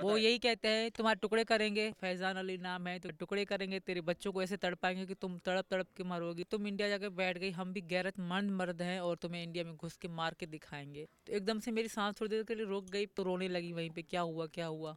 वो यही कहते हैं तुम्हारे टुकड़े करेंगे फैजान अली नाम है तो टुकड़े करेंगे तेरे बच्चों को ऐसे तड़पाएंगे कि तुम तड़प तड़प के मरोगी तुम इंडिया जाके बैठ गई हम भी गैरतमंद मर्द हैं और तुम्हें इंडिया में घुस के मार के दिखाएंगे तो एकदम से मेरी सांस थोड़ी देर के लिए रोक गई तो रोने लगी वहीं पे क्या हुआ क्या हुआ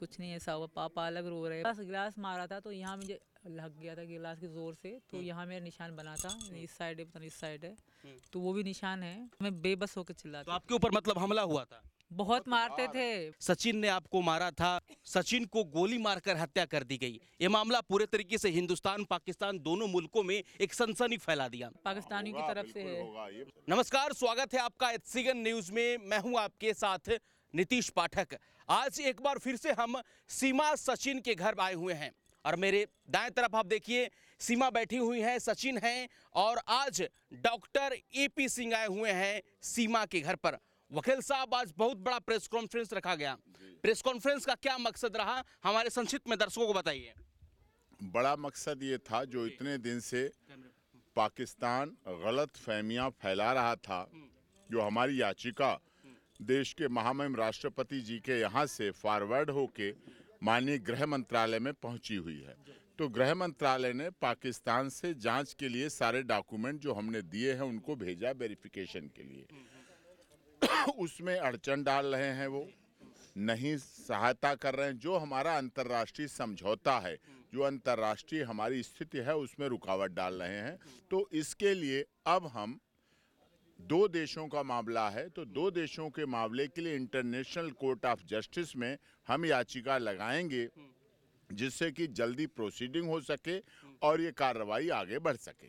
कुछ नहीं ऐसा हुआ पापा अलग रो रहे बस गिलास मारा था तो यहाँ मुझे लग गया था गिलास के ज़ोर से तो हम्म। यहाँ मेरा निशान बना था इस साइड है पता नहीं इस साइड है हम्म। तो वो भी निशान है मैं बेबस होकर चिल्ला तो आपके ऊपर मतलब हमला हुआ था बहुत मारते थे सचिन ने आपको मारा था सचिन को गोली मारकर हत्या कर दी गई ये मामला पूरे तरीके से हिंदुस्तान पाकिस्तान दोनों मुल्कों में एक सनसनी फैला दिया पाकिस्तानी की तरफ से नमस्कार स्वागत है आपका एचसीगन न्यूज में मैं हूँ आपके साथ नीतीश पाठक आज एक बार फिर से हम सीमा सचिन के घर आए हुए हैं और मेरे दाएं तरफ आप देखिए सीमा बैठी हुई हैं सचिन हैं और आज डॉक्टर ए पी सिंह आए हुए हैं सीमा के घर पर वकील साहब आज बहुत बड़ा प्रेस कॉन्फ्रेंस रखा गया प्रेस कॉन्फ्रेंस का क्या मकसद रहा हमारे संक्षिप्त में दर्शकों को बताइए बड़ा मकसद ये था जो इतने दिन से हम्म। पाकिस्तान गलत फहमियाँ फैला रहा था हम्म। जो हमारी याचिका हम्म। देश के महामहिम राष्ट्रपति जी के यहाँ से फॉरवर्ड होके माननीय गृह मंत्रालय में पहुंची हुई है तो गृह मंत्रालय ने पाकिस्तान से जांच के लिए सारे डॉक्यूमेंट जो हमने दिए हैं उनको भेजा वेरिफिकेशन के लिए उसमें अड़चन डाल रहे हैं वो नहीं सहायता कर रहे हैं जो हमारा अंतर्राष्ट्रीय समझौता है जो अंतर्राष्ट्रीय हमारी स्थिति है उसमें रुकावट डाल रहे हैं तो इसके लिए अब हम दो देशों का मामला है तो दो देशों के मामले के लिए इंटरनेशनल कोर्ट ऑफ जस्टिस में हम याचिका लगाएंगे जिससे कि जल्दी प्रोसीडिंग हो सके और ये कार्रवाई आगे बढ़ सके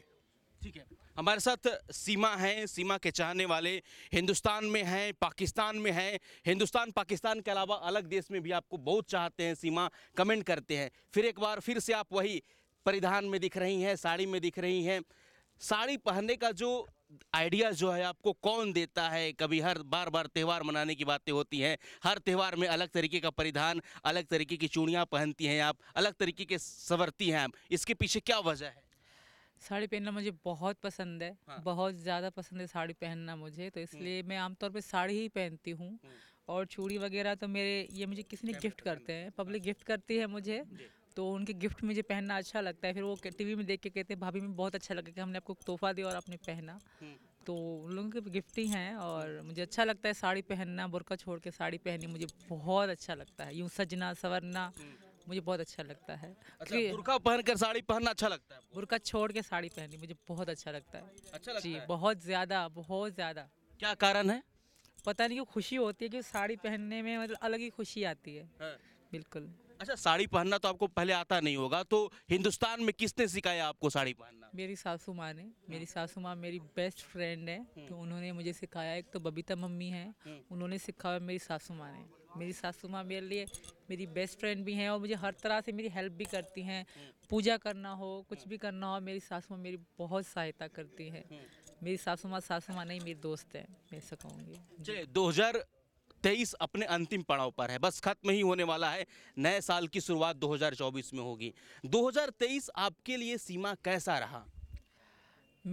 ठीक है हमारे साथ सीमा हैं सीमा के चाहने वाले हिंदुस्तान में हैं पाकिस्तान में हैं हिंदुस्तान पाकिस्तान के अलावा अलग देश में भी आपको बहुत चाहते हैं सीमा कमेंट करते हैं फिर एक बार फिर से आप वही परिधान में दिख रही हैं साड़ी में दिख रही हैं साड़ी पहनने का जो आइडिया जो है आपको कौन देता है कभी हर बार बार त्यौहार मनाने की बातें होती हैं हर त्यौहार में अलग तरीके का परिधान अलग तरीके की चूड़ियाँ पहनती हैं आप अलग तरीके के संवरती हैं आप इसके पीछे क्या वजह है साड़ी पहनना मुझे बहुत पसंद है हाँ। बहुत ज़्यादा पसंद है साड़ी पहनना मुझे तो इसलिए मैं आमतौर पे साड़ी ही पहनती हूँ और चूड़ी वगैरह तो मेरे ये मुझे किसी ने गिफ्ट करते हैं पब्लिक अच्छा। गिफ्ट करती है मुझे तो उनके गिफ्ट मुझे पहनना अच्छा लगता है फिर वो टीवी में देख के कहते हैं भाभी में बहुत अच्छा लगा कि हमने आपको तोहफा दिया और आपने पहना तो उन लोगों के गिफ्ट ही हैं और मुझे अच्छा लगता है साड़ी पहनना बुरका छोड़ के साड़ी पहननी मुझे बहुत अच्छा लगता है यूँ सजना संवरना मुझे बहुत अच्छा लगता है अच्छा, बुरका कर साड़ी पहनना अच्छा लगता है बुरका छोड़ के साड़ी पहननी मुझे बहुत अच्छा लगता है अच्छा लगता जी है। बहुत ज़्यादा बहुत ज़्यादा क्या कारण है पता नहीं क्यों खुशी होती है कि साड़ी पहनने में मतलब अलग ही खुशी आती है हाँ। बिल्कुल अच्छा साड़ी पहनना तो आपको पहले आता नहीं होगा तो हिंदुस्तान में किसने सिखाया आपको साड़ी पहनना मेरी सासू माँ ने हाँ। मेरी सासू माँ मेरी बेस्ट फ्रेंड है हम्म। तो उन्होंने मुझे सिखाया एक तो बबीता मम्मी है हम्म। उन्होंने सिखाया मेरी सासू माँ ने मेरी सासू माँ मेरे लिए मेरी बेस्ट फ्रेंड भी हैं और मुझे हर तरह से मेरी हेल्प भी करती हैं पूजा करना हो कुछ भी करना हो मेरी सासू माँ मेरी बहुत सहायता करती हैं मेरी सासू माँ सासू माँ नहीं मेरी दोस्त है मैं ऐसा कहूँगी दो हज़ार तेईस अपने अंतिम पड़ाव पर है बस खत्म ही होने वाला है नए साल की शुरुआत 2024 में होगी 2023 आपके लिए सीमा कैसा रहा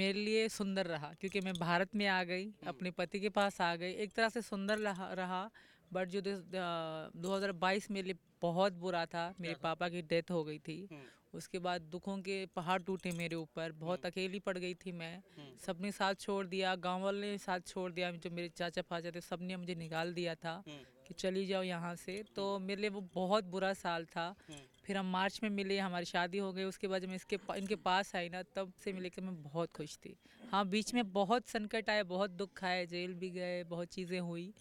मेरे लिए सुंदर रहा क्योंकि मैं भारत में आ गई हम्म। अपने पति के पास आ गई एक तरह से सुंदर रहा बट जो दो हज़ार बाईस मेरे लिए बहुत बुरा था मेरे हाँ। पापा की डेथ हो गई थी हम्म। उसके बाद दुखों के पहाड़ टूटे मेरे ऊपर बहुत हम्म। अकेली पड़ गई थी मैं हम्म। सबने साथ छोड़ दिया गाँव वाले ने साथ छोड़ दिया जो मेरे चाचा फाचा थे सब ने मुझे निकाल दिया था कि चली जाओ यहाँ से तो मेरे लिए वो बहुत बुरा साल था फिर हम मार्च में मिले हमारी शादी हो गई उसके बाद जब मैं इसके इनके पास आई ना तब से मिले कि मैं बहुत खुश थी हाँ बीच में बहुत संकट आए बहुत दुख आए जेल भी गए बहुत चीज़ें हुई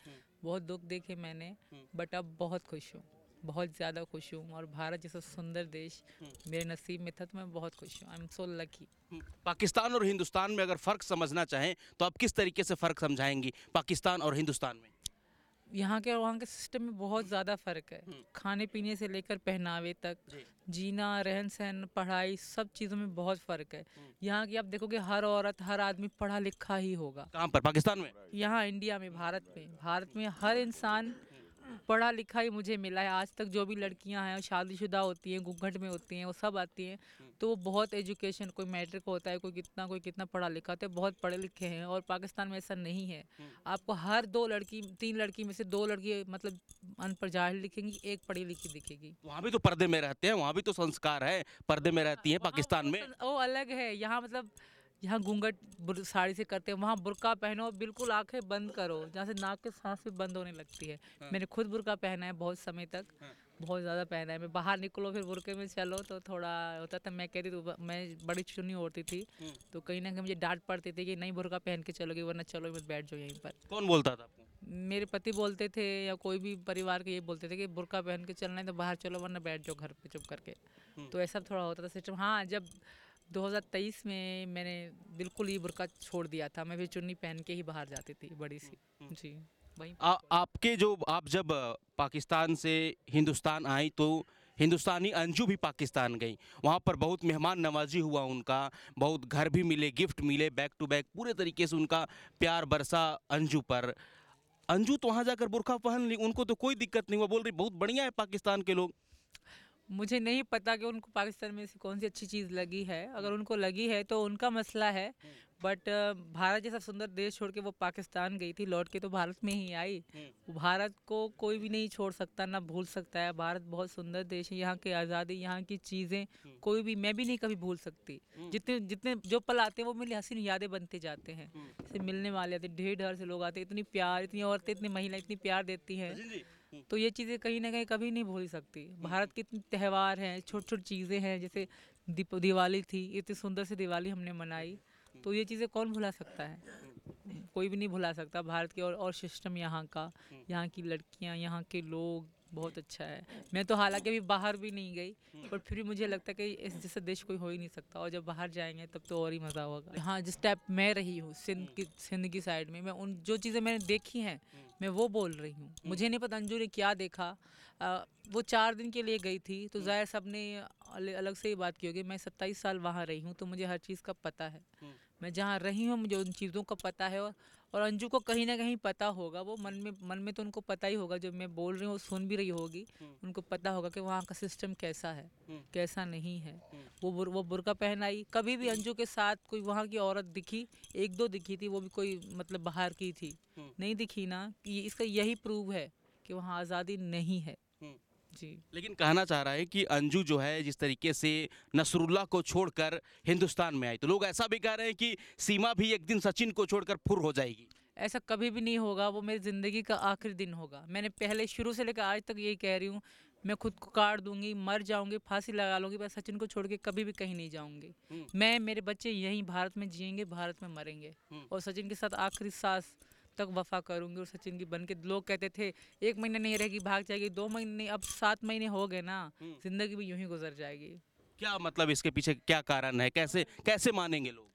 बहुत दुख देखे मैंने बट हम्म। अब बहुत खुश हूँ बहुत ज़्यादा खुश हूँ और भारत जैसा सुंदर देश हम्म। मेरे नसीब में था तो मैं बहुत खुश हूँ I am so lucky Pakistan और हिंदुस्तान में अगर फ़र्क समझना चाहें तो आप किस तरीके से फ़र्क समझाएंगी पाकिस्तान और हिंदुस्तान में यहाँ के और वहाँ के सिस्टम में बहुत ज़्यादा फ़र्क है हम्म। खाने पीने से लेकर पहनावे तक जीना रहन सहन पढ़ाई सब चीज़ों में बहुत फ़र्क है हम्म। यहाँ की आप देखोगे हर औरत हर आदमी पढ़ा लिखा ही होगा कहाँ पर पाकिस्तान में यहाँ इंडिया में भारत में भारत में हर इंसान पढ़ा लिखा ही मुझे मिला है आज तक जो भी लड़कियां हैं शादीशुदा होती हैं घूंघट में होती हैं वो सब आती हैं हम्म। तो वो बहुत एजुकेशन कोई मैट्रिक होता है कोई कितना कोई कितना पढ़ा लिखा होता है बहुत पढ़े लिखे हैं और पाकिस्तान में ऐसा नहीं है हम्म। आपको हर दो लड़की तीन लड़की में से दो लड़की मतलब अनपढ़ जाहिर लिखेंगी एक पढ़ी लिखी दिखेगी वहाँ भी तो पर्दे में रहते हैं वहाँ भी तो संस्कार है पर्दे में रहती है हाँ, पाकिस्तान में वो अलग है यहाँ मतलब जहाँ घूंघट साड़ी से करते हैं वहाँ बुरका पहनो बिल्कुल आंखें बंद करो जहाँ से नाक के सांस भी बंद होने लगती है हाँ। मैंने खुद बुरका पहना है बहुत समय तक हाँ। बहुत ज़्यादा पहना है मैं बाहर निकलो फिर बुरके में चलो तो थोड़ा होता था मैं कहती तो मैं बड़ी चुनी होती थी हाँ। तो कहीं ना कहीं मुझे डांट पड़ती थी कि नहीं बुरका पहन के चलोगे वरना चलो मैं बैठ जाओ यहीं पर कौन बोलता था मेरे पति बोलते थे या कोई भी परिवार के ये बोलते थे कि बुरका पहन के चलना है तो बाहर चलो वरना बैठ जाओ घर पे चुप करके हाँ। तो ऐसा थोड़ा होता था सिस्टम हाँ जब 2023 में मैंने बिल्कुल ही बुरका छोड़ दिया था मैं भी चुन्नी पहन के ही बाहर जाती थी बड़ी सी हम्म, हम्म। जी वही आपके जो आप जब पाकिस्तान से हिंदुस्तान आई तो हिंदुस्तानी अंजू भी पाकिस्तान गई वहाँ पर बहुत मेहमान नवाजी हुआ उनका बहुत घर भी मिले गिफ्ट मिले बैक टू बैक पूरे तरीके से उनका प्यार बरसा अंजू पर अंजू तो वहाँ जाकर बुरखा पहन ली उनको तो कोई दिक्कत नहीं हुआ बोल रही बहुत बढ़िया है पाकिस्तान के लोग मुझे नहीं पता कि उनको पाकिस्तान में से कौन सी अच्छी चीज़ लगी है अगर हम्म। उनको लगी है तो उनका मसला है हम्म। बट भारत जैसा सुंदर देश छोड़ के वो पाकिस्तान गई थी लौट के तो भारत में ही आई हम्म। भारत को कोई भी नहीं छोड़ सकता ना भूल सकता है भारत बहुत सुंदर देश है यहाँ की आज़ादी यहाँ की चीज़ें कोई भी मैं भी नहीं कभी भूल सकती जितने जितने जो पल आते हैं वो मेरे हसीन यादें बनते जाते हैं जैसे मिलने वाले आते ढेर ढेर से लोग आते इतनी प्यार इतनी औरतें इतनी महिला इतनी प्यार देती हैं हम्म। तो ये चीज़ें कहीं ना कहीं कभी नहीं भूल सकती हम्म। भारत के इतने त्यौहार हैं छोटी छोटी चीज़ें हैं जैसे दिवाली थी इतनी सुंदर से दिवाली हमने मनाई हम्म। तो ये चीज़ें कौन भुला सकता है कोई भी नहीं भुला सकता भारत के और और सिस्टम यहाँ का यहाँ की लड़कियाँ यहाँ के लोग बहुत अच्छा है मैं तो हालांकि अभी बाहर भी नहीं गई हम्म। पर फिर भी मुझे लगता है कि इस जैसा देश कोई हो ही नहीं सकता और जब बाहर जाएंगे तब तो और ही मज़ा होगा हम्म। हाँ जिस टाइप मैं रही हूँ सिंध हम्म। की सिंध की साइड में मैं उन जो चीज़ें मैंने देखी हैं मैं वो बोल रही हूँ मुझे नहीं पता अंजू ने क्या देखा आ, वो चार दिन के लिए गई थी तो ज़ाहिर सब ने अलग से ही बात की होगी मैं सत्ताईस साल वहाँ रही हूँ तो मुझे हर चीज़ का पता है मैं जहाँ रही हूँ मुझे उन चीज़ों का पता है और और अंजू को कहीं ना कहीं पता होगा वो मन में मन में तो उनको पता ही होगा जो मैं बोल रही हूँ सुन भी रही होगी हम्म। उनको पता होगा कि वहाँ का सिस्टम कैसा है हम्म। कैसा नहीं है हम्म। वो बुर, वो बुरका पहन आई कभी भी अंजू के साथ कोई वहाँ की औरत दिखी एक दो दिखी थी वो भी कोई मतलब बाहर की थी नहीं दिखी ना इसका यही प्रूव है कि वहाँ आज़ादी नहीं है जी लेकिन कहना चाह रहा है कि अंजू जो है जिस तरीके से नसरुल्ला को छोड़कर हिंदुस्तान में आई तो लोग ऐसा भी कह रहे हैं कि सीमा भी एक दिन सचिन को छोड़कर फुर हो जाएगी ऐसा कभी भी नहीं होगा वो मेरी ज़िंदगी का आखिरी दिन होगा मैंने पहले शुरू से लेकर आज तक यही कह रही हूँ मैं खुद को काट दूंगी मर जाऊंगी फांसी लगा लूंगी बस सचिन को छोड़ के कभी भी कहीं नहीं जाऊंगी हम्म। मैं मेरे बच्चे यहीं भारत में जिएंगे भारत में मरेंगे हम्म। और सचिन के साथ आखिरी सांस तक वफा करूँगी और सचिन की बन के लोग कहते थे एक महीना नहीं रहेगी भाग जाएगी दो महीने नहीं अब सात महीने हो गए ना हम्म। जिंदगी भी यूं ही गुजर जाएगी क्या मतलब इसके पीछे क्या कारण है कैसे कैसे मानेंगे लोग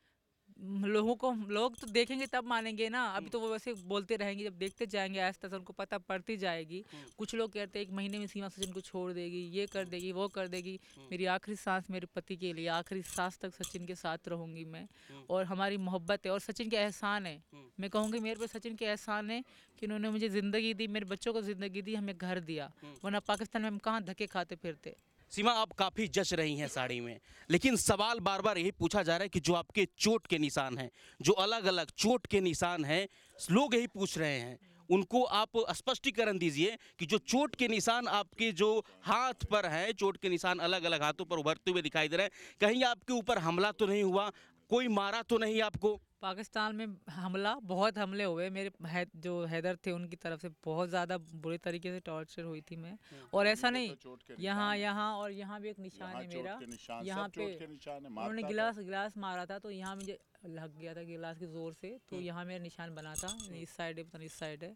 लोगों को लोग तो देखेंगे तब मानेंगे ना अभी हम्म। तो वो वैसे बोलते रहेंगे जब देखते जाएंगे आहिस्ता तो से उनको पता पड़ती जाएगी हम्म। कुछ लोग कहते हैं एक महीने में सीमा सचिन को छोड़ देगी ये कर हम्म। देगी वो कर देगी मेरी आखिरी सांस मेरे पति के लिए आखिरी सांस तक सचिन के साथ रहूँगी मैं और हमारी मोहब्बत है और सचिन के एहसान है मैं कहूँगी मेरे पे सचिन के एहसान है कि उन्होंने मुझे ज़िंदगी दी मेरे बच्चों को ज़िंदगी दी हमें घर दिया वरना पाकिस्तान में हम कहाँ धक्के खाते फिरते सीमा आप काफ़ी जच रही हैं साड़ी में लेकिन सवाल बार बार यही पूछा जा रहा है कि जो आपके चोट के निशान हैं जो अलग अलग चोट के निशान हैं लोग यही पूछ रहे हैं उनको आप स्पष्टीकरण दीजिए कि जो चोट के निशान आपके जो हाथ पर हैं चोट के निशान अलग अलग हाथों पर उभरते हुए दिखाई दे रहे हैं कहीं आपके ऊपर हमला तो नहीं हुआ कोई मारा तो नहीं आपको पाकिस्तान में हमला बहुत हमले हुए मेरे है, जो हैदर थे उनकी तरफ से बहुत ज़्यादा बुरे तरीके से टॉर्चर हुई थी मैं हम्म, और ऐसा नहीं तो यहाँ यहाँ और यहाँ भी एक निशान है मेरा यहाँ पे उन्होंने गिलास गिलास मारा था तो यहाँ मुझे लग गया था गिलास के ज़ोर से तो हम्म। यहाँ मेरा निशान बना था हम्म। इस साइड है पता इस साइड है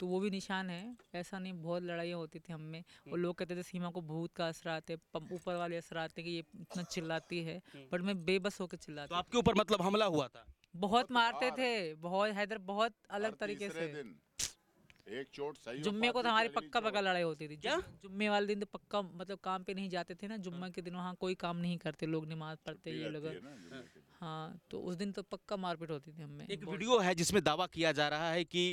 तो वो भी निशान है ऐसा नहीं बहुत लड़ाइयाँ होती थी हम में और लोग कहते थे सीमा को भूत का असर आते ऊपर वाले असर आते कि ये इतना चिल्लाती है बट मैं बेबस होकर चिल्लाती तो आपके ऊपर मतलब हमला हुआ था बहुत मारते थे बहुत हैदर बहुत अलग तरीके से एक चोट सही जुम्मे को तो हमारी पक्का पक्का लड़ाई होती थी क्या जुम्मे वाले दिन तो पक्का मतलब काम पे नहीं जाते थे ना जुम्मे हाँ। के दिन वहाँ कोई काम नहीं करते लोग नमाज पढ़ते ये लोग हाँ तो उस दिन तो पक्का मारपीट होती थी हमें एक वीडियो है जिसमें दावा किया जा रहा है की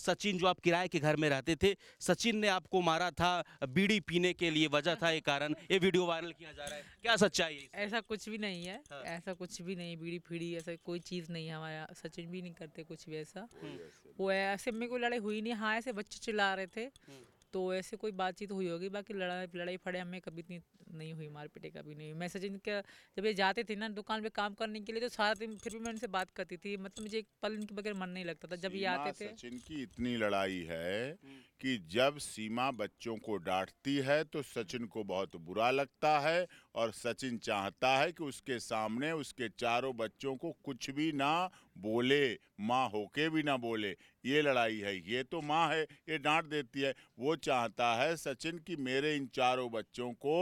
सचिन जो आप किराए के घर में रहते थे सचिन ने आपको मारा था बीड़ी पीने के लिए वजह था ये कारण ये वीडियो वायरल किया जा रहा है क्या सच्चाई है ऐसा कुछ भी नहीं है हाँ। ऐसा कुछ भी नहीं बीड़ी फीड़ी ऐसा कोई चीज़ नहीं है हमारा सचिन भी नहीं करते कुछ भी ऐसा हम्म। वो ऐसे मेरे को लड़ाई हुई नहीं हाँ ऐसे बच्चे चिल्ला रहे थे हम्म। तो ऐसे कोई बातचीत हुई होगी बाकी लड़ाई लड़ाई फड़े हमें कभी इतनी नहीं हुई मारपीटे कभी नहीं हुई मैसेज इनका जब ये जाते थे ना दुकान पे काम करने के लिए तो सारा दिन फिर भी मैं उनसे बात करती थी मतलब मुझे एक पल इनके बगैर मन नहीं लगता था जब ये आते थे सचिन की इतनी लड़ाई है हम्म। कि जब सीमा बच्चों को डांटती है तो सचिन को बहुत बुरा लगता है और सचिन चाहता है कि उसके सामने उसके चारों बच्चों को कुछ भी ना बोले माँ होके भी ना बोले ये लड़ाई है ये तो माँ है ये डांट देती है वो चाहता है सचिन कि मेरे इन चारों बच्चों को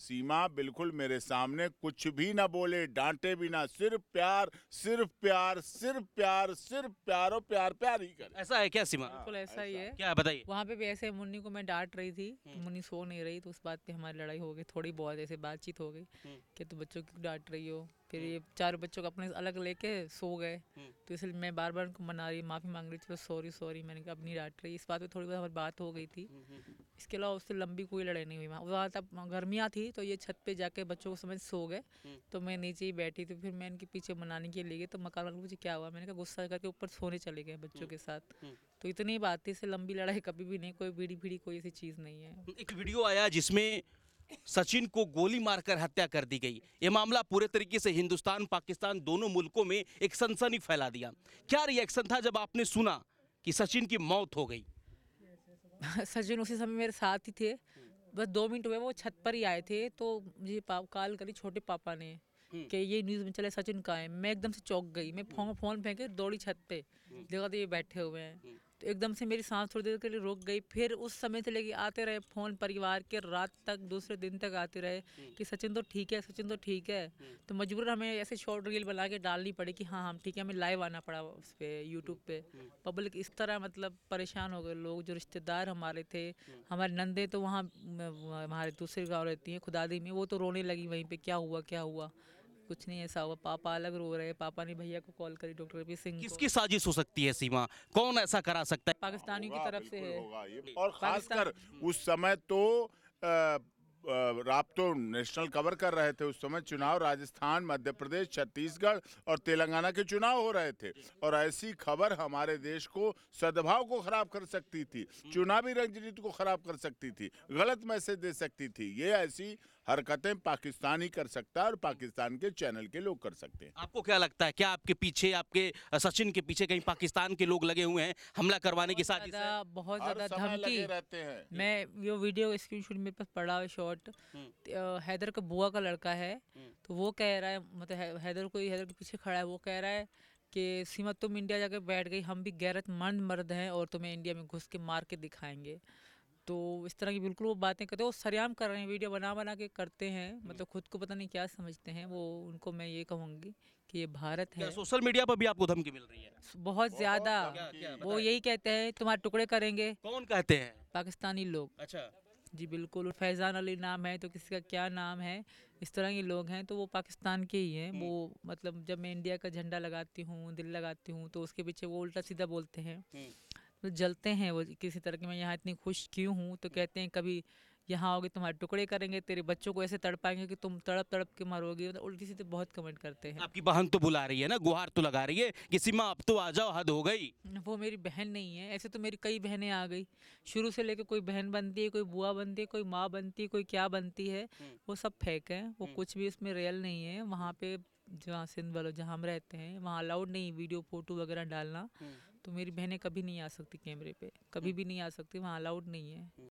सीमा बिल्कुल मेरे सामने कुछ भी ना बोले डांटे भी ना सिर्फ प्यार सिर्फ प्यार सिर्फ प्यार सिर्फ प्यारो प्यार प्यार ही करे ऐसा है क्या सीमा हाँ, बिल्कुल ऐसा ही है क्या बताइए वहाँ पे भी ऐसे मुन्नी को मैं डांट रही थी हम्म। मुन्नी सो नहीं रही तो उस बात पे हमारी लड़ाई हो गई थोड़ी बहुत ऐसे बातचीत हो गई हम्म। कि तू बच्चों क्यों डांट रही हो फिर हम्म। ये चार बच्चों को अपने अलग लेके सो गए हम्म। तो इसलिए मैं बार बार उनको मना रही माफ़ी मांग रही चलो सॉरी सॉरी मैंने कहा अपनी डांट रही इस बात पर थोड़ी बहुत हमारी बात हो गई थी हम्म, इसके अलावा उससे लंबी कोई लड़ाई नहीं हुई वहाँ वहाँ तब गर्मियाँ थी तो ये छत पे जाके बच्चों को समझ सो गए तो मैं नीचे ही बैठी थी फिर मैं इनके पीछे मनाने के लिए गई तो मकान वाले मुझे क्या हुआ मैंने कहा गुस्सा करके ऊपर सोने चले गए बच्चों के साथ तो इतनी बात थी इससे लंबी लड़ाई कभी भी नहीं कोई भीड़ी भीड़ी कोई ऐसी चीज़ नहीं है एक वीडियो आया जिसमें सचिन को गोली मारकर हत्या कर दी गई ये मामला पूरे तरीके से हिंदुस्तान पाकिस्तान दोनों मुल्कों में एक सनसनी फैला दिया क्या रिएक्शन था जब आपने सुना कि सचिन की मौत हो गई सचिन उसी समय मेरे साथ ही थे बस दो मिनट हुए वो छत पर ही आए थे तो मुझे कॉल करी छोटे पापा ने हम्म। कि ये न्यूज़ में चले सचिन का है मैं एकदम से चौक गई मैं हम्म। फोन फोन फेंके दौड़ी छत पे हम्म। देखा तो ये बैठे हुए हैं एकदम से मेरी सांस थोड़ी देर के लिए रुक गई फिर उस समय से लेके आते रहे फ़ोन परिवार के रात तक दूसरे दिन तक आते रहे हम्म। कि सचिन तो ठीक है सचिन तो ठीक है हम्म। तो मजबूर हमें ऐसे शॉर्ट रील बना के डालनी पड़ी कि हाँ हम ठीक है हमें लाइव आना पड़ा उस पर यूट्यूब पर पब्लिक इस तरह मतलब परेशान हो गए लोग जो रिश्तेदार हमारे थे हम्म। हमारे नंदे तो वहाँ हमारे दूसरे गाँव रहती हैं खुदादी में वो तो रोने लगी वहीं पर क्या हुआ क्या हुआ कुछ नहीं ऐसा हुआ पापा अलग रो रहे पापा ने भैया को कॉल करी डॉक्टर रवि सिंह किसकी साजिश हो सकती है सीमा कौन ऐसा करा सकता है पाकिस्तानियों की तरफ से है और खासकर उस समय तो आप तो नेशनल कवर कर रहे थे उस समय चुनाव राजस्थान मध्य प्रदेश छत्तीसगढ़ और तेलंगाना के चुनाव हो रहे थे और ऐसी खबर हमारे देश को सद्भाव को खराब कर सकती थी चुनावी रणनीति को खराब कर सकती थी गलत मैसेज दे सकती थी ये ऐसी हरकतें पाकिस्तानी कर सकता है और पाकिस्तान के चैनल के लोग कर सकते हैं आपको क्या लगता है क्या आपके पीछे आपके सचिन के पीछे कहीं पाकिस्तान के लोग लगे हुए हैं हमला करवाने के साथ बहुत ज्यादा धमकी रहते हैं मैं वो वीडियो स्क्रीनशॉट मेरे पास पड़ा है शॉर्ट हम्म। हैदर का बुआ का लड़का है हम्म। तो वो कह रहा है मतलब हैदर को हैदर के पीछे खड़ा है वो कह रहा है कि सीमा तुम इंडिया जाकर बैठ गई हम भी गैरतमंद मर्द हैं और तुम्हें इंडिया में घुस के मार के दिखाएंगे तो इस तरह की बिल्कुल वो बातें करते हैं वो सरेआम कर रहे हैं वीडियो बना बना के करते हैं हम्म। मतलब खुद को पता नहीं क्या समझते हैं वो उनको मैं ये कहूँगी कि ये भारत है सोशल मीडिया पर भी आपको धमकी मिल रही है बहुत ज़्यादा वो यही कहते हैं तुम्हारे टुकड़े करेंगे कौन कहते हैं पाकिस्तानी लोग अच्छा जी बिल्कुल फैज़ान अली नाम है तो किसी का क्या नाम है इस तरह के लोग हैं तो वो पाकिस्तान के ही हैं वो हम्म। मतलब जब मैं इंडिया का झंडा लगाती हूँ दिल लगाती हूँ तो उसके पीछे वो उल्टा सीधा बोलते हैं हम्म। तो जलते हैं वो किसी तरह की मैं यहाँ इतनी खुश क्यों हूँ तो कहते हैं कभी यहाँ आओगे तुम्हारे टुकड़े करेंगे तेरे बच्चों को ऐसे तड़पाएंगे कि तुम तड़प तड़प के मरोगे मतलब उल्टी सीधे बहुत कमेंट करते हैं आपकी बहन तो बुला रही है ना गुहार तो लगा रही है कि सीमा अब तो आ जाओ हद हो गई वो मेरी बहन नहीं है ऐसे तो मेरी कई बहनें आ गई शुरू से लेकर कोई बहन बनती है कोई बुआ बनती है कोई माँ बनती है कोई क्या बनती है हम्म। वो सब फेंक है वो हम्म। कुछ भी उसमें रियल नहीं है वहाँ पे जहाँ सिंध वालों जहाँ हम रहते हैं वहाँ अलाउड नहीं वीडियो फोटो वगैरह डालना हम्म। तो मेरी बहनें कभी नहीं आ सकती कैमरे पे कभी हम्म। भी नहीं आ सकती वहाँ अलाउड नहीं है